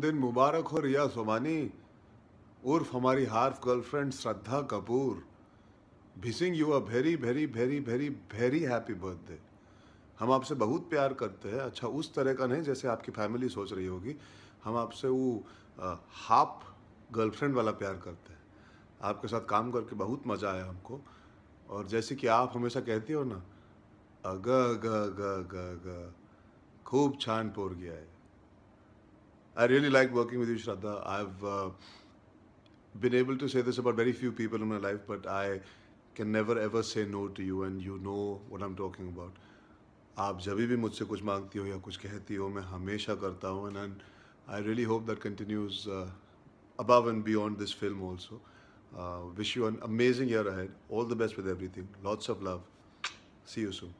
जन्मदिन मुबारक हो रिया सोमानी उर्फ हमारी half girlfriend Shraddha Kapoor wishing you a very very very very very happy birthday हम आपसे बहुत प्यार करते हैं अच्छा उस तरह का नहीं जैसे आपकी फैमिली सोच रही होगी हम आपसे वो हाफ गर्लफ्रेंड वाला प्यार करते हैं आपके साथ काम करके बहुत मज़ा आया हमको और जैसे कि आप हमेशा कहती हो ना अग ग ग खूब छान पोर गया है I really like working with you, Shraddha. I've uh, been able to say this about very few people in my life, but I can never ever say no to you, and you know what I'm talking about. आप जब भी मुझसे कुछ मांगती हो या कुछ कहती हो मैं हमेशा करता हूँ uh, above and beyond this film also. Uh, wish you an amazing year ahead. All the best with everything. Lots of love. See you soon.